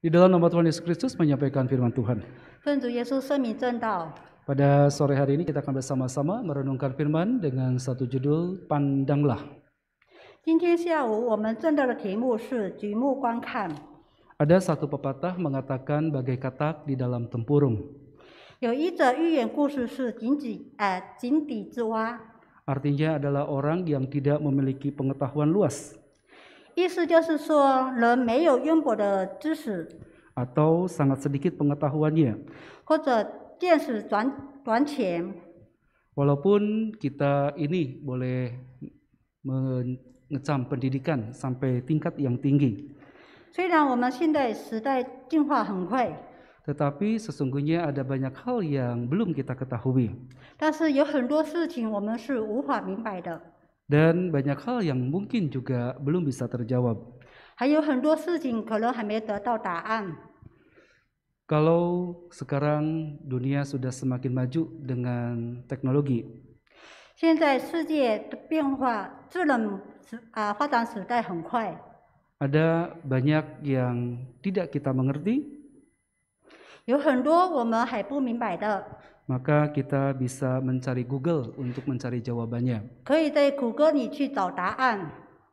Di dalam nama Tuhan Yesus Kristus menyampaikan firman Tuhan. Pada sore hari ini kita akan bersama-sama merenungkan firman dengan satu judul Pandanglah. Ada satu pepatah mengatakan bagai katak di dalam tempurung. Artinya adalah orang yang tidak memiliki pengetahuan luas. 意思就是说，人没有渊博的知识，atau sangat sedikit pengetahuannya，或者见识短短浅。walaupun kita ini boleh mengecam pendidikan sampai tingkat yang tinggi。虽然我们现在时代进化很快，tetapi sesungguhnya ada banyak hal yang belum kita ketahui。但是有很多事情我们是无法明白的。dan banyak hal yang mungkin juga belum bisa terjawab. Kalau sekarang dunia sudah semakin maju dengan teknologi. Ada banyak yang tidak kita mengerti. Maka kita bisa mencari Google untuk mencari jawabannya.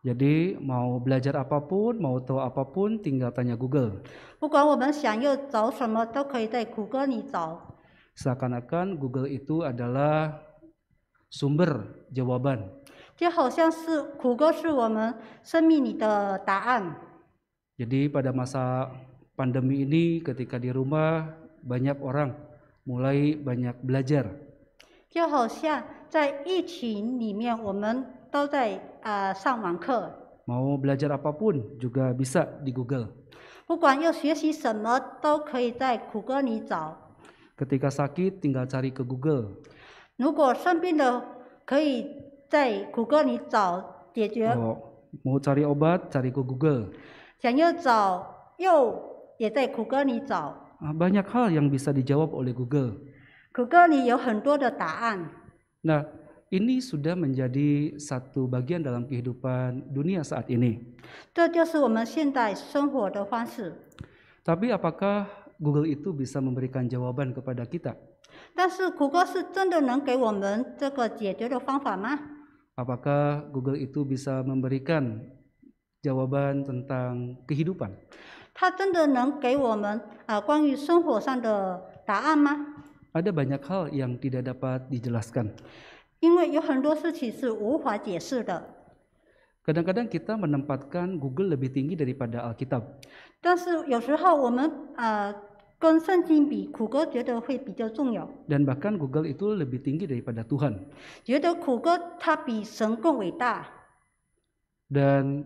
Jadi mau belajar apapun, mau tahu apapun, tinggal tanya Google. 不管我们想要找什么，都可以在谷歌里找。Seakan-akan Google itu adalah sumber jawaban. Jadi pada masa pandemi ini ketika di rumah banyak orang mulai banyak belajar. 就好像在疫情里面，我们都在啊、呃、上网课。Mau belajar apapun juga bisa di Google. 不管要学习什么，都可以在谷歌里找。Ketika sakit, tinggal cari ke Google. 如果生病了，可以在谷歌里找解决。Oh, mau cari obat, cari ke Google. 也在谷歌里找。啊，banyak hal yang bisa dijawab oleh Google. Google Nah, ini sudah menjadi satu bagian dalam kehidupan dunia saat ini. Tapi apakah Google itu bisa memberikan jawaban kepada kita? apakah Google itu bisa memberikan jawaban tentang kehidupan? 它真的能给我们啊关于生活上的答案吗？Ada banyak hal yang tidak dapat dijelaskan. 因为有很多事情是无法解释的。Kadang-kadang kita menempatkan Google lebih tinggi daripada Alkitab. 但是有时候我们啊。呃跟圣经比，谷歌觉得会比较重要。Dan bahkan Google itu lebih tinggi daripada Tuhan. 觉得谷歌它比神更伟大。Dan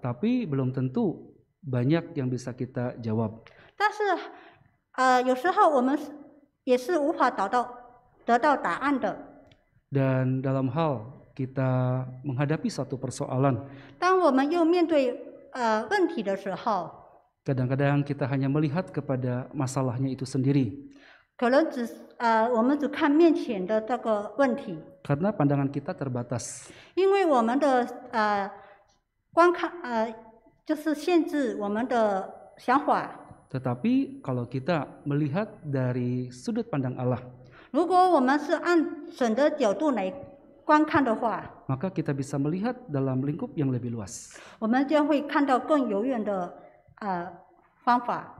Tapi belum tentu banyak yang bisa kita jawab. Dan dalam hal kita menghadapi satu persoalan, 当我们又面对呃问题的时候，kadang-kadang kita hanya melihat kepada masalahnya itu sendiri. Karena pandangan kita terbatas. Tetapi kalau kita melihat dari sudut pandang Allah. Maka kita bisa melihat dalam lingkup yang lebih luas. 我们将会看到更遥远的呃方法。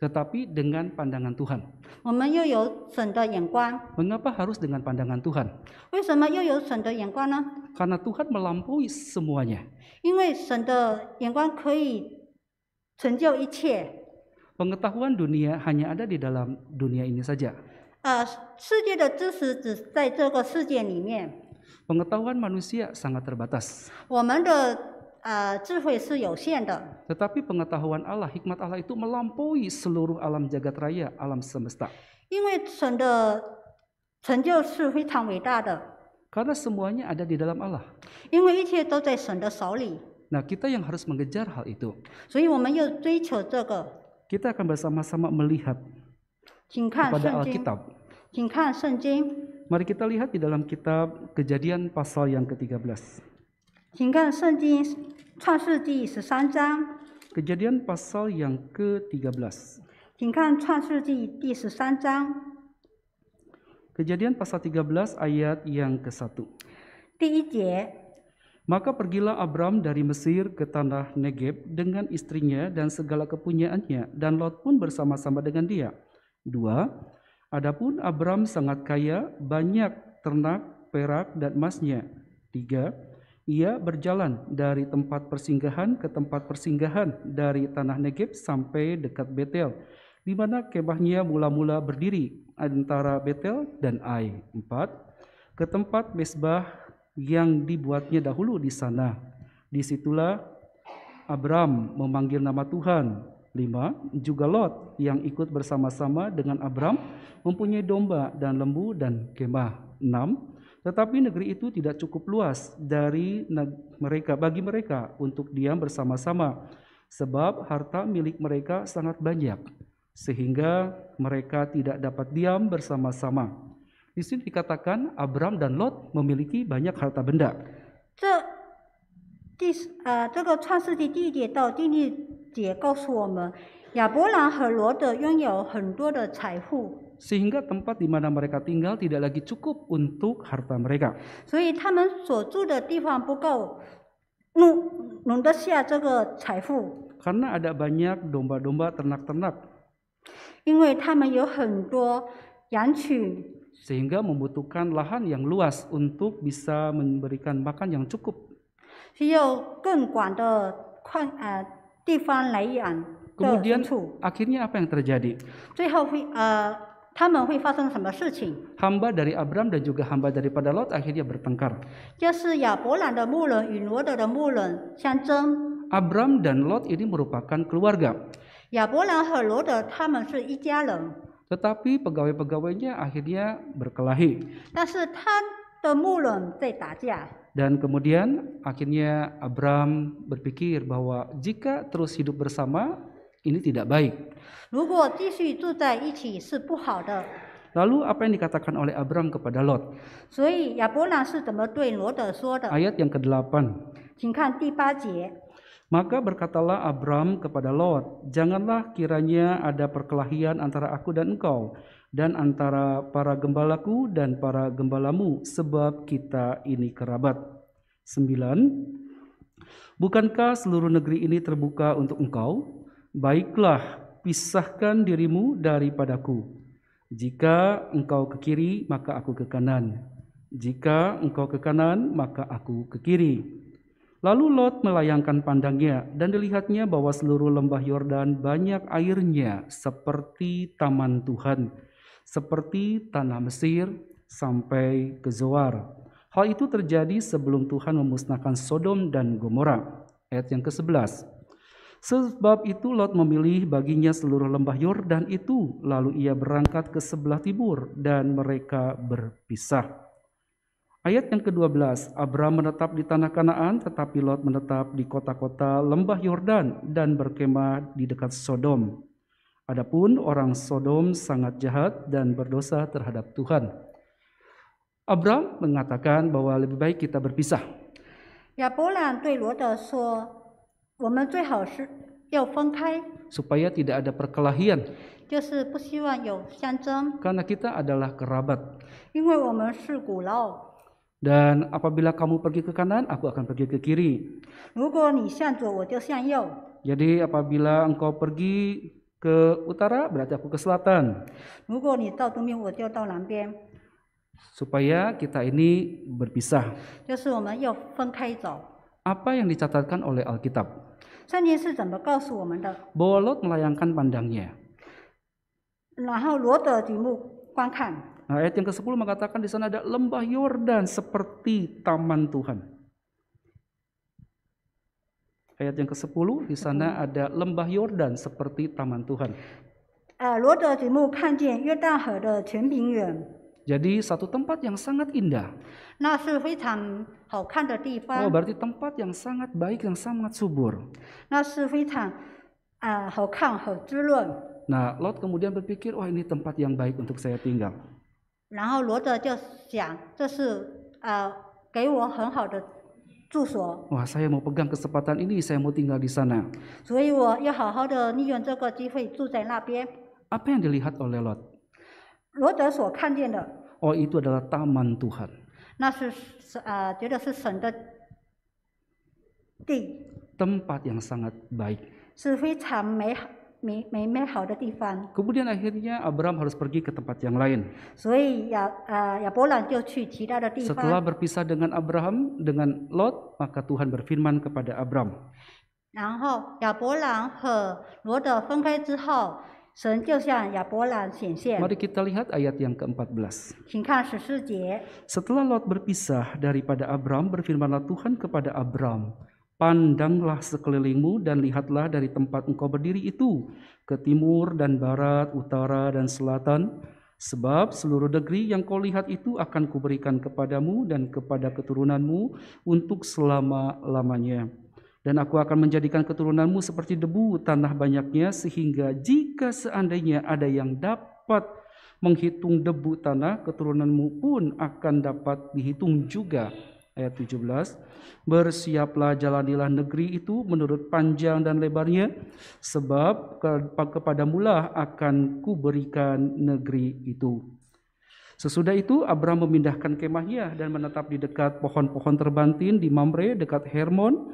tetapi dengan pandangan Tuhan. Mengapa harus dengan pandangan Tuhan? Karena Tuhan melampaui semuanya. Pengetahuan dunia hanya ada di dalam dunia ini saja. Pengetahuan manusia sangat terbatas. 我们的 tetapi pengetahuan Allah, hikmat Allah itu melampaui seluruh alam jagat raya, alam semesta. Karena semuanya ada di dalam Allah. Nah, kita yang harus mengejar hal itu. Kita akan bersama-sama melihat 请看 kepada 圣经，Alkitab. kita lihat di dalam kitab Kejadian pasal yang ke-13. Kejadian pasal yang ke-13. Kejadian pasal 13 ayat yang ke-1. Maka pergilah Abram dari Mesir ke tanah Negeb dengan istrinya dan segala kepunyaannya, dan Lot pun bersama-sama dengan dia. Dua, adapun Abram sangat kaya, banyak ternak, perak, dan emasnya. Tiga, ia berjalan dari tempat persinggahan ke tempat persinggahan dari tanah Negev sampai dekat Betel, di mana kemahnya mula-mula berdiri antara Betel dan Ai. Empat, ke tempat mesbah yang dibuatnya dahulu di sana. Disitulah Abram memanggil nama Tuhan. Lima, juga Lot yang ikut bersama-sama dengan Abram mempunyai domba dan lembu dan kemah. Enam, tetapi negeri itu tidak cukup luas dari mereka bagi mereka untuk diam bersama-sama sebab harta milik mereka sangat banyak sehingga mereka tidak dapat diam bersama-sama. Di sini dikatakan Abram dan Lot memiliki banyak harta benda. 这第呃，这个创世纪第一节到第六节告诉我们，亚伯兰和罗德拥有很多的财富。sehingga tempat di mana mereka tinggal tidak lagi cukup untuk harta mereka. Karena ada banyak domba-domba ternak-ternak. Sehingga membutuhkan lahan yang luas untuk bisa memberikan makan yang cukup. Kemudian akhirnya apa yang terjadi? hamba dari Abram dan juga hamba daripada Lot akhirnya bertengkar. Abram dan Lot ini merupakan keluarga. Tetapi pegawai-pegawainya akhirnya berkelahi. Dan kemudian akhirnya Abram berpikir bahwa jika terus hidup bersama, ini tidak baik. Lalu apa yang dikatakan oleh Abram kepada Lot? Ayat yang ke-8. Maka berkatalah Abram kepada Lot, "Janganlah kiranya ada perkelahian antara aku dan engkau, dan antara para gembalaku dan para gembalamu, sebab kita ini kerabat." 9. Bukankah seluruh negeri ini terbuka untuk engkau? Baiklah, pisahkan dirimu daripadaku. Jika engkau ke kiri, maka aku ke kanan. Jika engkau ke kanan, maka aku ke kiri. Lalu Lot melayangkan pandangnya dan dilihatnya bahwa seluruh lembah Yordan banyak airnya seperti taman Tuhan, seperti tanah Mesir sampai ke Zoar. Hal itu terjadi sebelum Tuhan memusnahkan Sodom dan Gomora. Ayat yang ke-11. Sebab itu Lot memilih baginya seluruh lembah Yordan itu, lalu ia berangkat ke sebelah timur dan mereka berpisah. Ayat yang ke-12, Abraham menetap di tanah Kanaan, tetapi Lot menetap di kota-kota lembah Yordan dan berkemah di dekat Sodom. Adapun orang Sodom sangat jahat dan berdosa terhadap Tuhan. Abraham mengatakan bahwa lebih baik kita berpisah. 亚伯兰对罗德说：“ Supaya tidak ada perkelahian. 就是不希望有相争。Karena kita adalah kerabat. 因为我们是骨肉。Dan apabila kamu pergi ke kanan, aku akan pergi ke kiri. Jadi, apabila engkau pergi ke utara, berarti aku ke selatan. Supaya kita ini berpisah. Apa yang dicatatkan oleh Alkitab? 上帝是怎么告诉我们的？bahwa melayangkan pandangnya. 然后罗德举目观看，Nah, ayat yang ke-10 mengatakan di sana ada lembah Yordan seperti taman Tuhan. Ayat yang ke-10 di sana ada lembah Yordan seperti taman Tuhan. 呃，罗德举目看见约旦河的全平原，uh, jadi satu tempat yang sangat indah. Oh, berarti tempat yang sangat baik yang sangat subur. Nah, Lot kemudian berpikir, wah oh, ini tempat yang baik untuk saya tinggal. Wah, saya mau pegang kesempatan ini, saya mau tinggal di sana. Apa yang dilihat oleh Lot? 罗德所看见的。Oh itu adalah taman Tuhan. 那是啊，觉得是神的地。Tempat yang sangat baik. Kemudian akhirnya Abraham harus pergi ke tempat yang lain. Setelah berpisah dengan Abraham dengan Lot, maka Tuhan berfirman kepada Abraham. 然后亚伯兰和罗德分开之后，Mari kita lihat ayat yang ke-14. Setelah Lot berpisah daripada Abram, berfirmanlah Tuhan kepada Abram, Pandanglah sekelilingmu dan lihatlah dari tempat engkau berdiri itu ke timur dan barat, utara dan selatan, Sebab seluruh negeri yang kau lihat itu akan kuberikan kepadamu dan kepada keturunanmu untuk selama-lamanya. Dan aku akan menjadikan keturunanmu seperti debu tanah banyaknya, sehingga jika seandainya ada yang dapat menghitung debu tanah, keturunanmu pun akan dapat dihitung juga. Ayat 17, bersiaplah jalanilah negeri itu menurut panjang dan lebarnya, sebab kepadamulah akan kuberikan negeri itu. Sesudah itu Abraham memindahkan kemahnya dan menetap di dekat pohon-pohon terbantin di Mamre dekat Hermon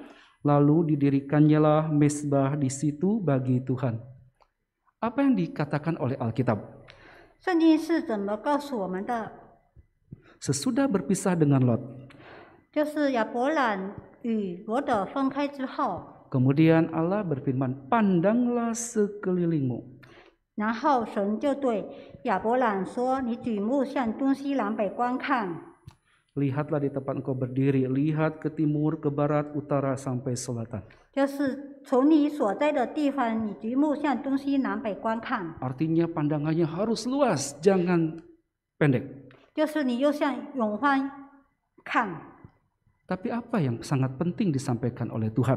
Lalu didirikannyalah mesbah di situ bagi Tuhan. Apa yang dikatakan oleh Alkitab? Sesudah berpisah dengan Lot. Kemudian Allah berfirman, pandanglah sekelilingmu. 然后神就对亚伯兰说：“你举目向东西南北观看。” Lihatlah di tempat engkau berdiri, lihat ke timur, ke barat, utara sampai selatan. Artinya pandangannya harus luas, jangan pendek. Tapi apa yang sangat penting disampaikan oleh Tuhan?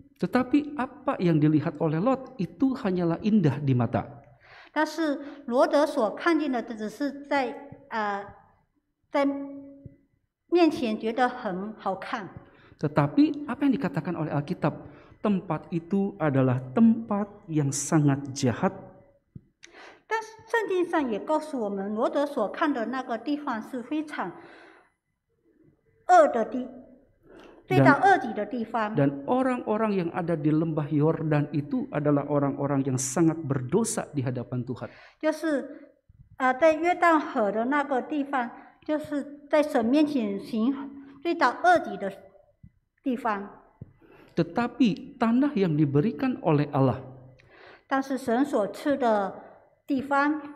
Tetapi apa yang dilihat oleh Lot itu hanyalah indah di mata. Tetapi apa yang dikatakan oleh Alkitab, tempat itu adalah tempat yang sangat jahat. 但圣经上也告诉我们，罗德所看的那个地方是非常恶的地 dan, dan orang-orang yang ada di lembah Yordan itu adalah orang-orang yang sangat berdosa di hadapan Tuhan. Eh, Tetapi tanah yang diberikan oleh Allah.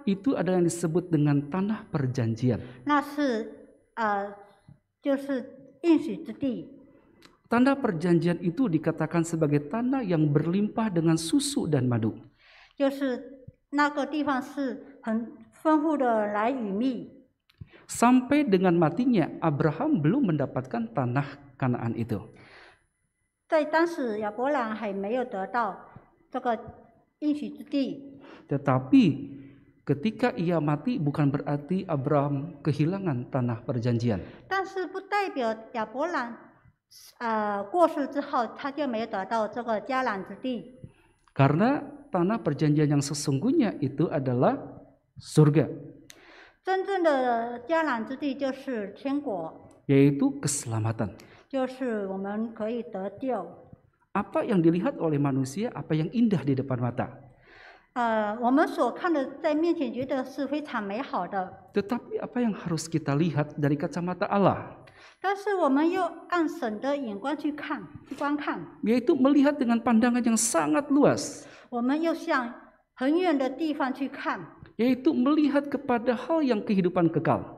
Itu adalah yang disebut dengan tanah perjanjian。那是啊，就是应许之地。Nah, eh, Tanda perjanjian itu dikatakan sebagai tanah yang berlimpah dengan susu dan madu. Sampai dengan matinya Abraham belum mendapatkan tanah Kanaan itu. Ya Tetapi ketika ia mati bukan berarti Abraham kehilangan tanah perjanjian. 但是不代表亚伯兰 karena tanah perjanjian yang sesungguhnya itu adalah surga. 真正的迦南之地就是天国，yaitu keselamatan. 就是我们可以得救。Apa yang dilihat oleh manusia, apa yang indah di depan mata. 呃，我们所看的在面前觉得是非常美好的，Tetapi apa yang harus kita lihat dari kacamata Allah? 但是我们又按神的眼光去看，去观看。yaitu melihat dengan pandangan yang sangat luas. 我们又向很远的地方去看。yaitu melihat kepada hal yang kehidupan kekal.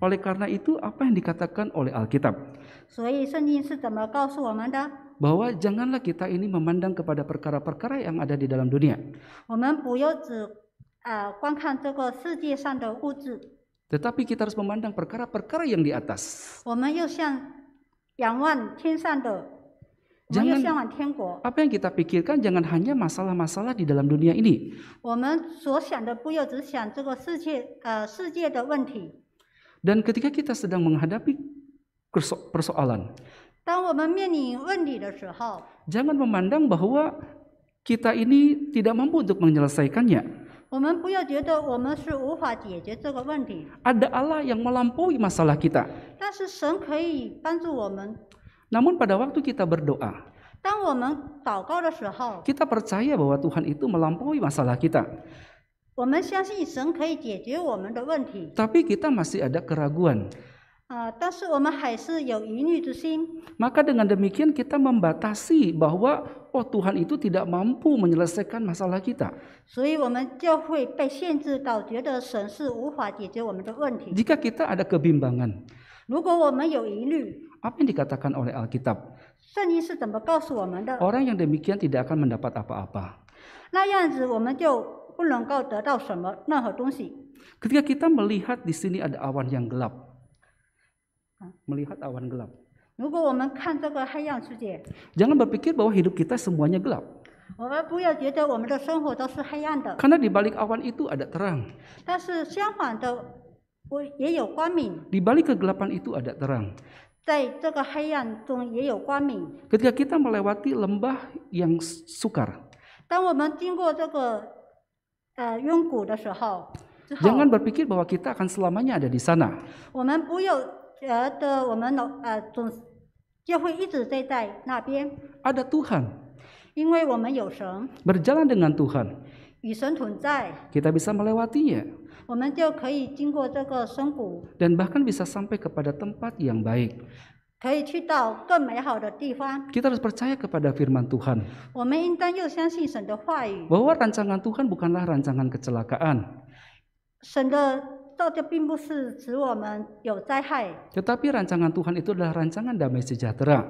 oleh karena itu apa yang dikatakan oleh Alkitab? Bahwa janganlah kita ini memandang kepada perkara-perkara yang ada di dalam dunia. Tetapi kita harus memandang perkara-perkara yang di atas. Apa yang kita pikirkan jangan hanya masalah-masalah di dalam dunia ini. Dan ketika kita sedang menghadapi persoalan, Jangan memandang bahwa kita ini tidak mampu untuk menyelesaikannya. Ada Allah yang melampaui masalah kita. Namun pada waktu kita berdoa, kita percaya bahwa Tuhan itu melampaui masalah kita. Tapi kita masih ada keraguan. Maka dengan demikian kita membatasi bahwa oh Tuhan itu tidak mampu menyelesaikan masalah kita. Jika kita ada kebimbangan, apa yang dikatakan oleh Alkitab? Orang yang demikian tidak akan mendapat apa-apa. Ketika kita melihat di sini ada awan yang gelap, melihat awan gelap. Jangan berpikir bahwa hidup kita semuanya gelap. Karena di balik awan itu ada terang. Di balik kegelapan itu ada terang. Ketika kita melewati lembah yang sukar. Jangan berpikir bahwa kita akan selamanya ada di sana. Ada Tuhan. berjalan dengan Tuhan. kita bisa melewatinya. Dan bahkan bisa sampai kepada tempat yang baik. Kita harus percaya kepada firman Tuhan. Bahwa rancangan Tuhan bukanlah rancangan kecelakaan. Tetapi rancangan Tuhan itu adalah rancangan damai sejahtera.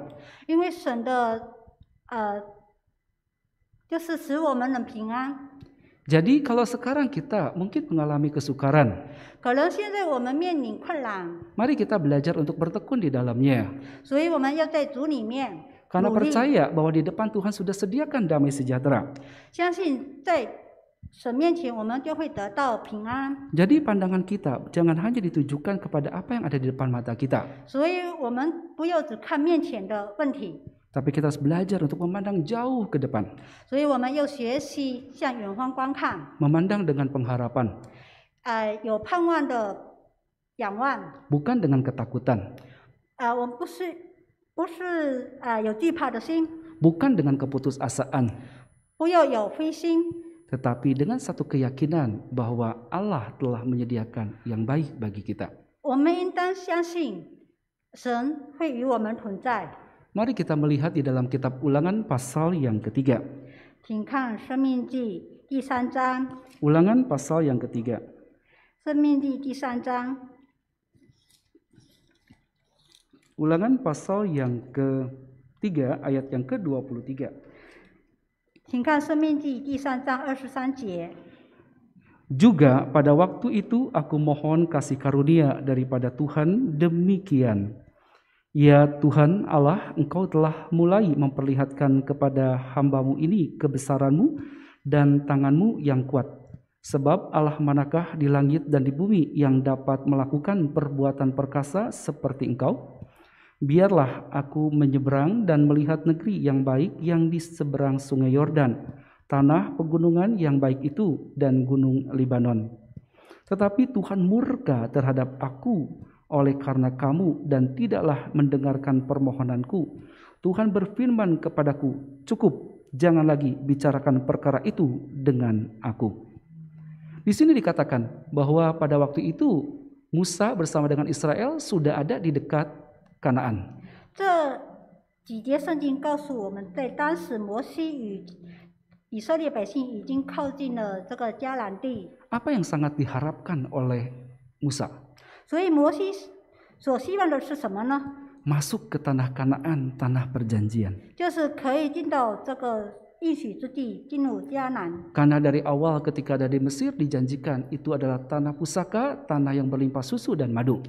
Jadi kalau sekarang kita mungkin mengalami kesukaran. Mari kita belajar untuk bertekun di dalamnya. Karena percaya bahwa di depan Tuhan sudah sediakan damai sejahtera. Jadi pandangan kita jangan hanya ditujukan kepada apa yang ada di depan mata kita. Tapi kita harus belajar untuk memandang jauh ke depan. Memandang dengan pengharapan. Bukan dengan ketakutan. Bukan dengan keputusasaan. 不要有灰心。tetapi dengan satu keyakinan bahwa Allah telah menyediakan yang baik bagi kita. Mari kita melihat di dalam kitab ulangan pasal yang ketiga. Ulangan pasal yang ketiga. Ulangan pasal yang ketiga ayat yang ke-23 juga pada waktu itu aku mohon kasih karunia daripada Tuhan demikian. Ya Tuhan Allah, Engkau telah mulai memperlihatkan kepada hambamu ini kebesaranmu dan tanganmu yang kuat. Sebab Allah manakah di langit dan di bumi yang dapat melakukan perbuatan perkasa seperti Engkau? Biarlah aku menyeberang dan melihat negeri yang baik yang di seberang sungai Yordan, tanah pegunungan yang baik itu dan gunung Lebanon. Tetapi Tuhan murka terhadap aku oleh karena kamu dan tidaklah mendengarkan permohonanku. Tuhan berfirman kepadaku, cukup, jangan lagi bicarakan perkara itu dengan aku. Di sini dikatakan bahwa pada waktu itu Musa bersama dengan Israel sudah ada di dekat Kanaan。这几节圣经告诉我们，在当时摩西与以色列百姓已经靠近了这个迦南地。Apa yang sangat diharapkan oleh Musa？所以摩西所希望的是什么呢？Masuk ke tanah Kanaan, tanah perjanjian。就是可以进到这个。karena dari awal ketika ada di Mesir dijanjikan itu adalah tanah pusaka, tanah yang berlimpah susu dan madu.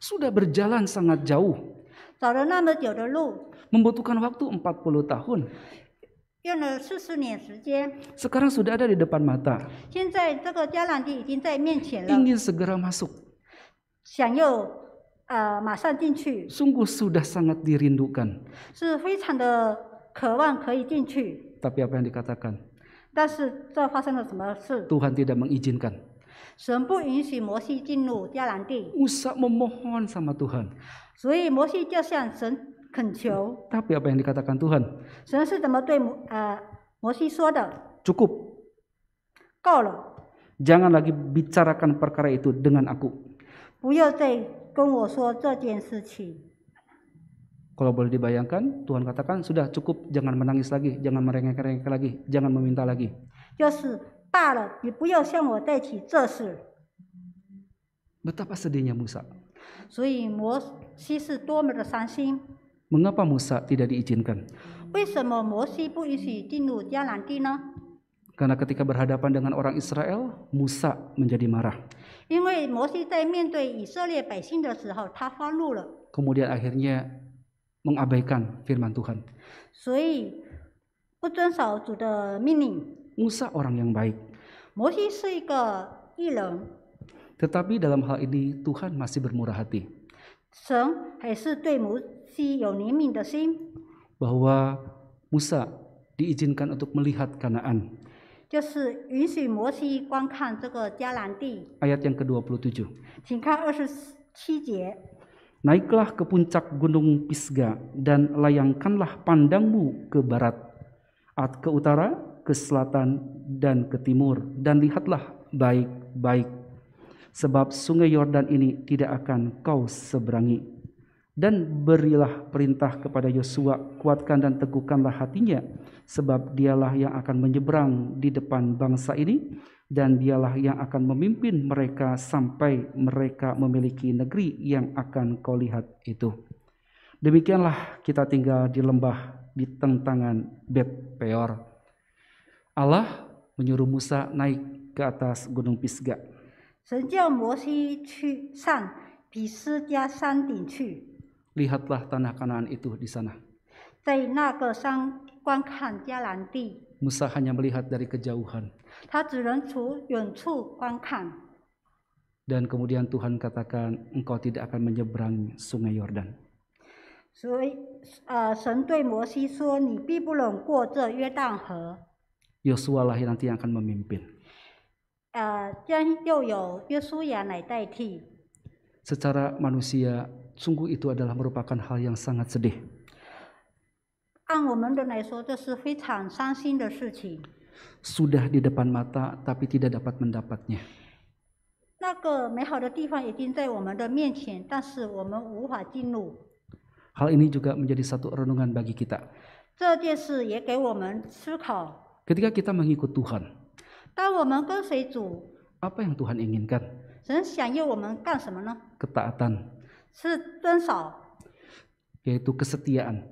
Sudah berjalan sangat jauh. Membutuhkan waktu 40 tahun. Sekarang sudah ada di depan mata. Ingin segera masuk. 想要呃马上进去，sungguh sudah sangat dirindukan. apa yang dikatakan? 但是这发生了什么事？Tuhan tidak mengizinkan. memohon sama Tuhan. apa yang dikatakan Tuhan? lagi bicarakan perkara itu dengan aku. 不要再跟我说这件事情。Kalau boleh dibayangkan, Tuhan katakan sudah cukup, jangan menangis lagi, jangan merengek-rengek lagi, jangan meminta lagi. 就是罢了，你不要向我再提这事。Betapa sedihnya Musa. 所以摩西是多么的伤心。Mengapa Musa tidak diizinkan? Karena ketika berhadapan dengan orang Israel, Musa menjadi marah. Kemudian akhirnya mengabaikan firman Tuhan. Musa orang yang baik. Tetapi dalam hal ini Tuhan masih bermurah hati. Bahwa Musa diizinkan untuk melihat Kanaan. 就是允许摩西观看这个迦南地。Ayat yang ke-27. 请看27节。Naiklah ke puncak gunung Pisga dan layangkanlah pandangmu ke barat, at ke utara, ke selatan, dan ke timur, dan lihatlah baik-baik. Sebab sungai Yordan ini tidak akan kau seberangi dan berilah perintah kepada Yosua, kuatkan dan teguhkanlah hatinya, sebab dialah yang akan menyeberang di depan bangsa ini, dan dialah yang akan memimpin mereka sampai mereka memiliki negeri yang akan kau lihat itu. Demikianlah kita tinggal di lembah di tentangan Bet Peor. Allah menyuruh Musa naik ke atas gunung Pisgah lihatlah tanah Kanaan itu di sana. Musa hanya melihat dari kejauhan. Dan kemudian Tuhan katakan, engkau tidak akan menyeberang sungai Yordan. Yosua lah yang nanti yang akan memimpin. Secara manusia sungguh itu adalah merupakan hal yang sangat sedih. Sudah di depan mata tapi tidak dapat mendapatnya. Hal ini juga menjadi satu renungan bagi kita. Ketika kita mengikut Tuhan, Apa yang Tuhan inginkan? Ketaatan。是遵守，yaitu kesetiaan.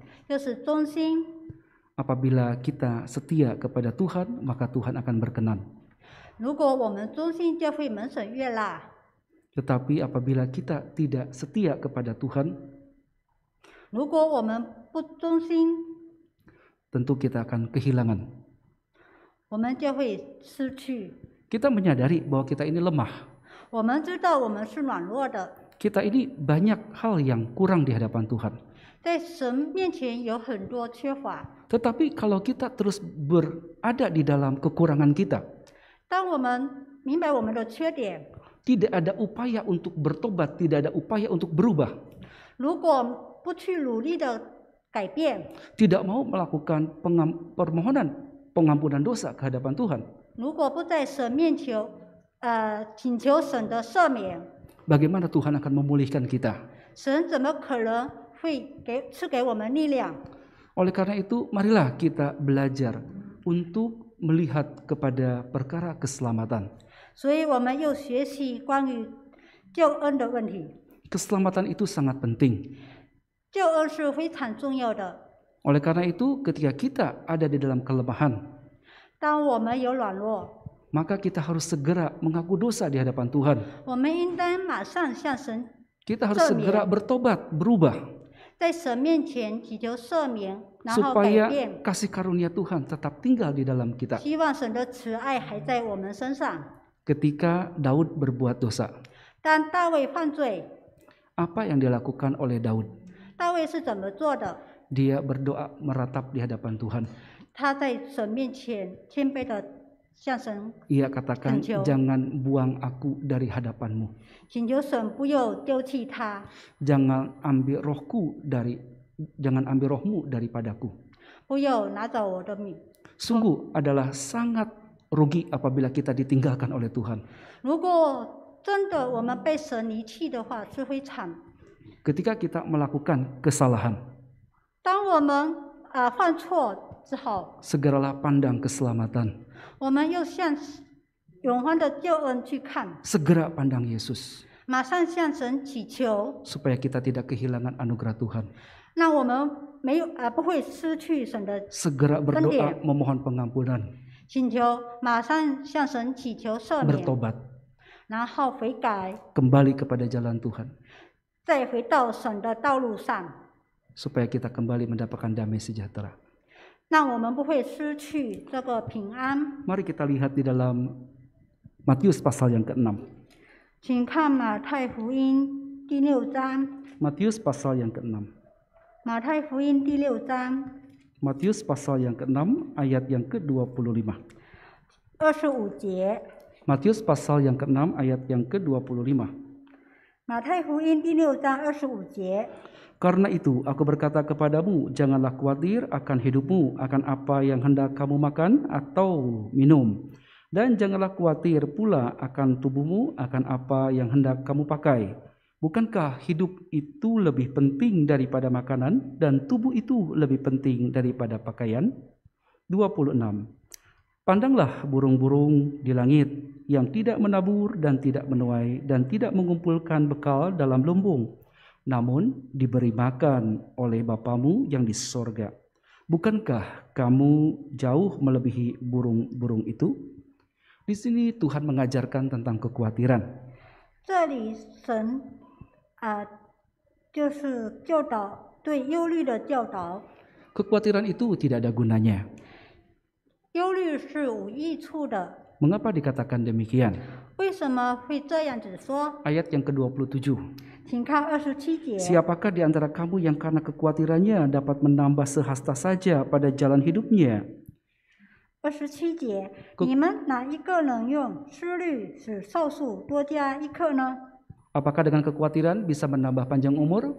Apabila kita setia kepada Tuhan, maka Tuhan akan berkenan. Tetapi apabila kita tidak setia kepada Tuhan, tentu kita akan kehilangan. Kita menyadari bahwa kita ini lemah kita ini banyak hal yang kurang di hadapan Tuhan. Tetapi kalau kita terus berada di dalam kekurangan kita, tidak ada upaya untuk bertobat, tidak ada upaya untuk berubah. Tidak mau melakukan pengam, permohonan pengampunan dosa ke hadapan Tuhan bagaimana Tuhan akan memulihkan kita? Oleh karena itu, marilah kita belajar untuk melihat kepada perkara keselamatan. Keselamatan itu sangat penting. Oleh karena itu, ketika kita ada di dalam kelemahan, maka kita harus segera mengaku dosa di hadapan Tuhan. Kita harus segera bertobat, berubah. Supaya kasih karunia Tuhan tetap tinggal di dalam kita. Ketika Daud berbuat dosa, apa yang dilakukan oleh Daud? Dia berdoa meratap di hadapan Tuhan. 他在神面前谦卑的 ia katakan, jangan buang aku dari hadapanmu. Jangan ambil rohku dari, jangan ambil rohmu daripadaku. Sungguh adalah sangat rugi apabila kita ditinggalkan oleh Tuhan. Ketika kita melakukan kesalahan, 之后，segeralah pandang keselamatan. Segera pandang Yesus Supaya kita tidak kehilangan anugerah Tuhan. Segera berdoa memohon pengampunan, kepada jalan Tuhan 再回到神的道路上，supaya kita kembali mendapatkan damai sejahtera. 那我们不会失去这个平安。mari kita lihat di dalam Matius pasal yang keenam。请看马太福音第六章。Matius pasal yang keenam。马太福音第六章。Matius pasal yang keenam ayat yang ke dua puluh lima。二十五节。Matius pasal yang keenam ayat yang ke dua puluh lima。马太福音第六章二十五节。Karena itu aku berkata kepadamu, janganlah khawatir akan hidupmu, akan apa yang hendak kamu makan atau minum. Dan janganlah khawatir pula akan tubuhmu, akan apa yang hendak kamu pakai. Bukankah hidup itu lebih penting daripada makanan dan tubuh itu lebih penting daripada pakaian? 26. Pandanglah burung-burung di langit yang tidak menabur dan tidak menuai dan tidak mengumpulkan bekal dalam lumbung namun diberi makan oleh Bapamu yang di sorga. Bukankah kamu jauh melebihi burung-burung itu? Di sini Tuhan mengajarkan tentang kekhawatiran. Kekhawatiran itu tidak ada gunanya. Mengapa dikatakan demikian? Ayat yang ke-27. Siapakah di antara kamu yang karena kekhawatirannya dapat menambah sehasta saja pada jalan hidupnya? Apakah dengan kekhawatiran bisa menambah panjang umur?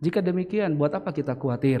Jika demikian, buat apa kita khawatir?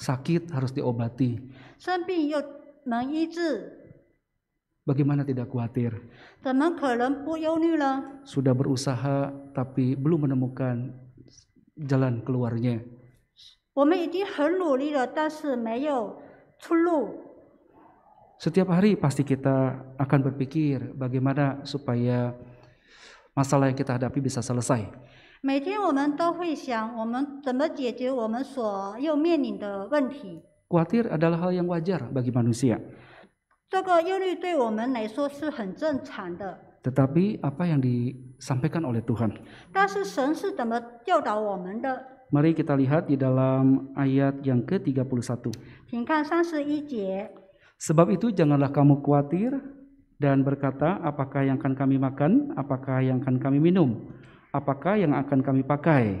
Sakit harus diobati. Bagaimana tidak khawatir? Sudah berusaha tapi belum menemukan jalan keluarnya. Setiap hari pasti kita akan berpikir bagaimana supaya masalah yang kita hadapi bisa selesai. 每天我们都会想，我们怎么解决我们所又面临的问题。Khawatir adalah hal yang wajar bagi manusia. Tetapi apa yang disampaikan oleh Tuhan? Mari kita lihat di dalam ayat yang ke 31 Sebab itu janganlah kamu khawatir dan berkata, apakah yang akan kami makan, apakah yang akan kami minum, apakah yang akan kami pakai?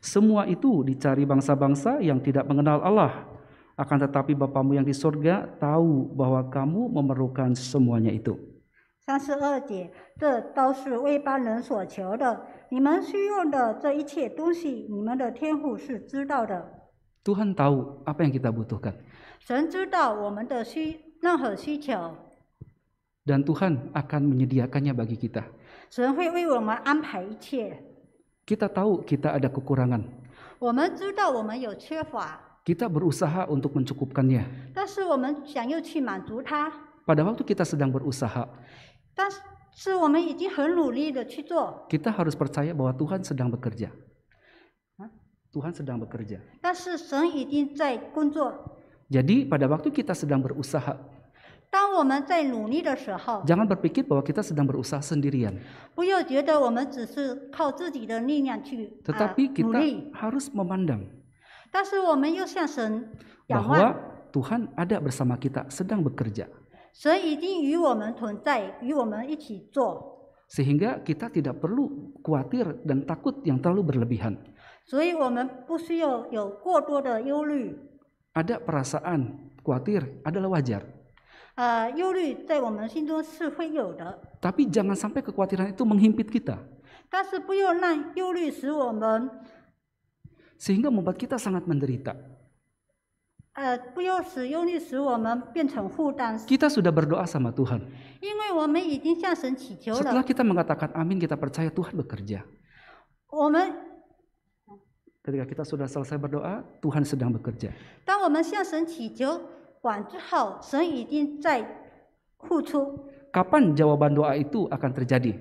Semua itu dicari bangsa-bangsa yang tidak mengenal Allah. Akan tetapi Bapamu yang di sorga tahu bahwa kamu memerlukan semuanya itu. Tuhan tahu apa yang kita butuhkan. Dan Tuhan akan menyediakannya bagi kita. Kita tahu kita ada kekurangan. Kita berusaha untuk mencukupkannya. Pada waktu kita sedang berusaha, kita harus percaya bahwa Tuhan sedang bekerja. Tuhan sedang bekerja. Jadi pada waktu kita sedang berusaha, jangan berpikir bahwa kita sedang berusaha sendirian. Tetapi kita harus memandang bahwa Tuhan ada bersama kita sedang bekerja. Sehingga kita tidak perlu khawatir dan takut yang terlalu berlebihan ada perasaan khawatir adalah wajar. Uh, Tapi jangan sampai kekhawatiran itu menghimpit kita. Sehingga membuat kita sangat menderita. Ah, kita sudah berdoa sama Tuhan. Setelah kita mengatakan amin, kita percaya Tuhan bekerja. 我们 Ketika kita sudah selesai berdoa, Tuhan sedang bekerja. Kapan jawaban doa itu akan terjadi?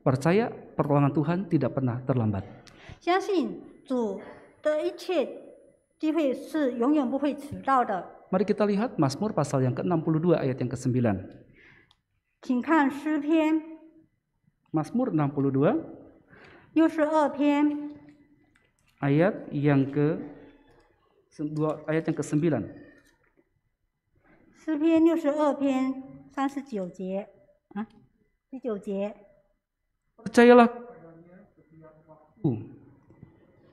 Percaya pertolongan Tuhan tidak pernah terlambat. Mari kita lihat Mazmur pasal yang ke-62 ayat yang ke-9. 请看诗篇 Mazmur 62 62篇 ayat yang ke dua ayat yang ke-9. 詩篇62篇39节啊，第九节。Percayalah uh,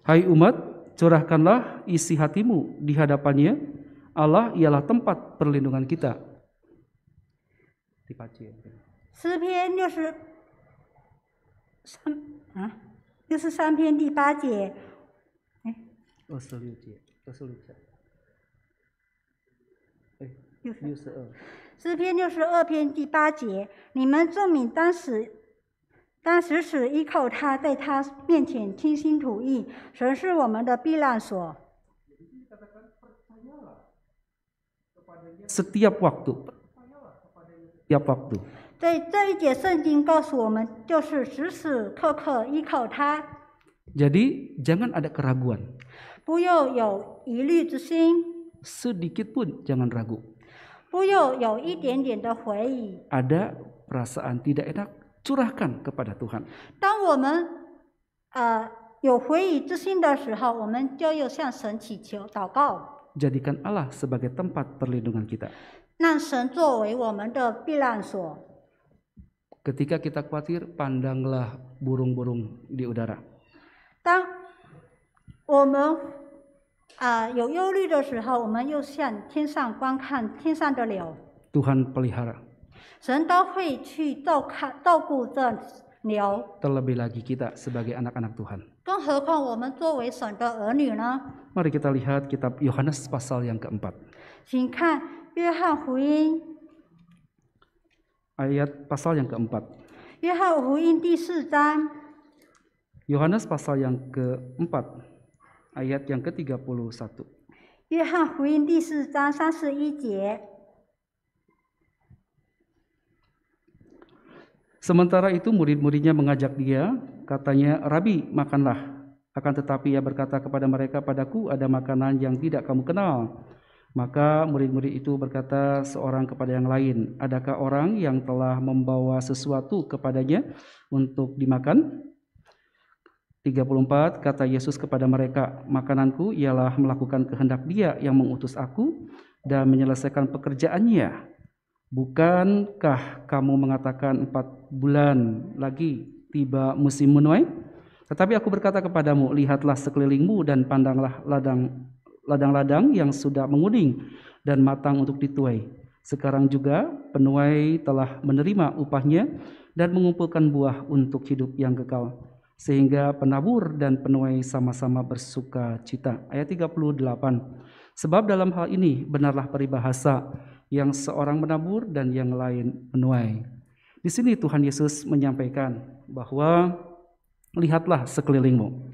Hai umat, curahkanlah isi hatimu di hadapannya. Allah ialah tempat perlindungan kita. Dibaca. 诗篇六十三啊，六十三篇第八节，哎，二十六节，二十六节，哎，六十六十二，诗篇六十二篇第八节，你们证明当时，当时是依靠他在他面前倾心吐意，神是我们的避难所。这这一节圣经告诉我们，就是时时刻刻依靠他。Jadi jangan ada keraguan. 不要有疑虑之心。Sedikit pun jangan ragu. 不要有一点点的怀疑。Ada perasaan tidak enak, curahkan kepada Tuhan. 当我们呃有怀疑之心的时候，我们就要向神祈求祷告。Jadikan Allah sebagai tempat perlindungan kita. 让神作为我们的避难所。Ketika kita khawatir, pandanglah burung-burung di udara. Tuhan pelihara. Terlebih lagi kita sebagai anak-anak Tuhan. Mari kita lihat kitab Yohanes pasal yang keempat. 请看约翰福音 ayat pasal yang keempat. Yohanes pasal yang keempat ayat yang ke-31. Sementara itu murid-muridnya mengajak dia, katanya, Rabi, makanlah. Akan tetapi ia berkata kepada mereka, padaku ada makanan yang tidak kamu kenal. Maka murid-murid itu berkata seorang kepada yang lain, adakah orang yang telah membawa sesuatu kepadanya untuk dimakan? 34 kata Yesus kepada mereka, makananku ialah melakukan kehendak Dia yang mengutus aku dan menyelesaikan pekerjaannya. Bukankah kamu mengatakan empat bulan lagi tiba musim menuai? Tetapi aku berkata kepadamu, lihatlah sekelilingmu dan pandanglah ladang ladang-ladang yang sudah menguning dan matang untuk dituai. Sekarang juga penuai telah menerima upahnya dan mengumpulkan buah untuk hidup yang kekal. Sehingga penabur dan penuai sama-sama bersuka cita. Ayat 38. Sebab dalam hal ini benarlah peribahasa yang seorang menabur dan yang lain menuai. Di sini Tuhan Yesus menyampaikan bahwa lihatlah sekelilingmu.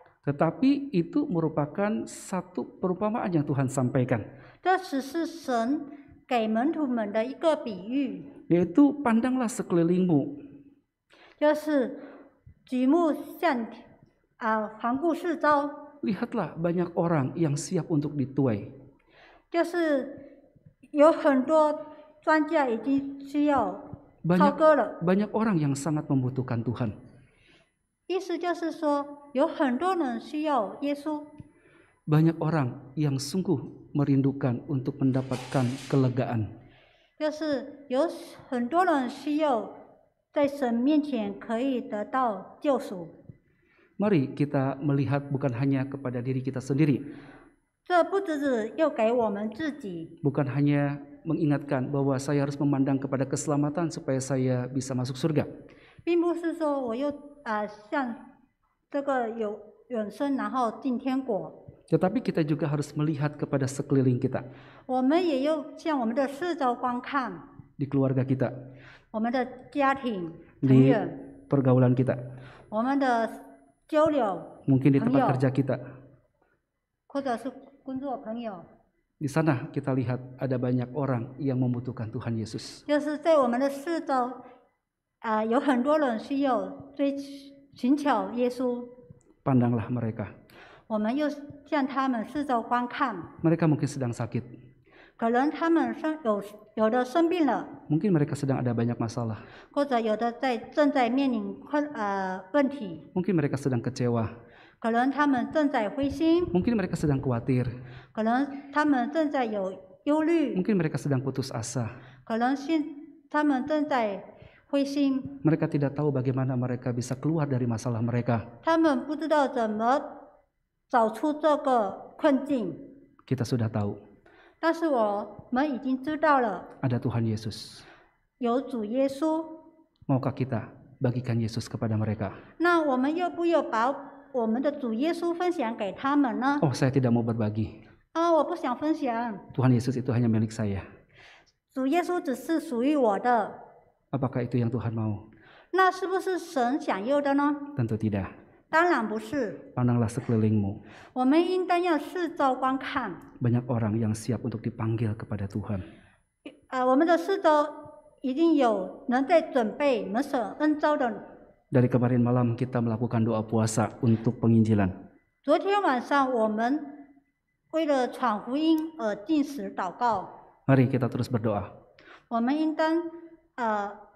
Tetapi itu merupakan satu perumpamaan yang Tuhan sampaikan. Yaitu pandanglah sekelilingmu. Lihatlah banyak orang yang siap untuk dituai. Banyak, banyak orang yang sangat membutuhkan Tuhan. Banyak orang yang sungguh merindukan untuk mendapatkan kelegaan. Mari kita melihat bukan hanya kepada diri kita sendiri. Bukan hanya mengingatkan bahwa saya harus memandang kepada keselamatan supaya saya bisa masuk surga. 呃，像这个有永生，然后进天国。Tetapi kita juga harus melihat kepada sekeliling kita. Di keluarga kita. Di pergaulan kita. Mungkin di tempat kerja kita. Di sana kita lihat ada banyak orang yang membutuhkan Tuhan Yesus. 啊、呃，有很多人需要追寻求耶稣。Pandanglah mereka。我们又向他们四周观看。Mereka mungkin sedang sakit。可能他们生有有的生病了。Mungkin mereka sedang ada banyak masalah。或者有的在正在面临困呃问题。Mungkin mereka sedang kecewa。可能他们正在灰心。Mungkin mereka sedang khawatir。可能他们正在有忧虑。Mungkin mereka sedang putus asa。可能现他们正在 mereka tidak tahu bagaimana mereka bisa keluar dari masalah mereka. Kita sudah tahu. Ada Tuhan Yesus. Maukah kita bagikan Yesus kepada mereka? Oh, saya tidak mau berbagi. Tuhan Yesus itu hanya milik saya. 主耶稣只是属于我的。Apakah itu yang Tuhan mau? Tentu tidak. Pandanglah sekelilingmu. Banyak orang yang siap untuk dipanggil kepada Tuhan. Dari kemarin malam kita melakukan doa puasa untuk penginjilan. Mari kita terus berdoa.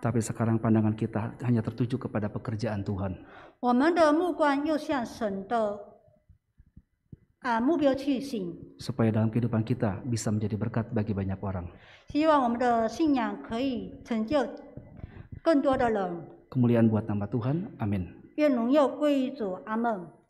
Tapi sekarang pandangan kita hanya tertuju kepada pekerjaan Tuhan. Supaya dalam kehidupan kita bisa menjadi berkat bagi banyak orang. Kemuliaan buat nama Tuhan. Amin. 愿荣耀归于主。阿门。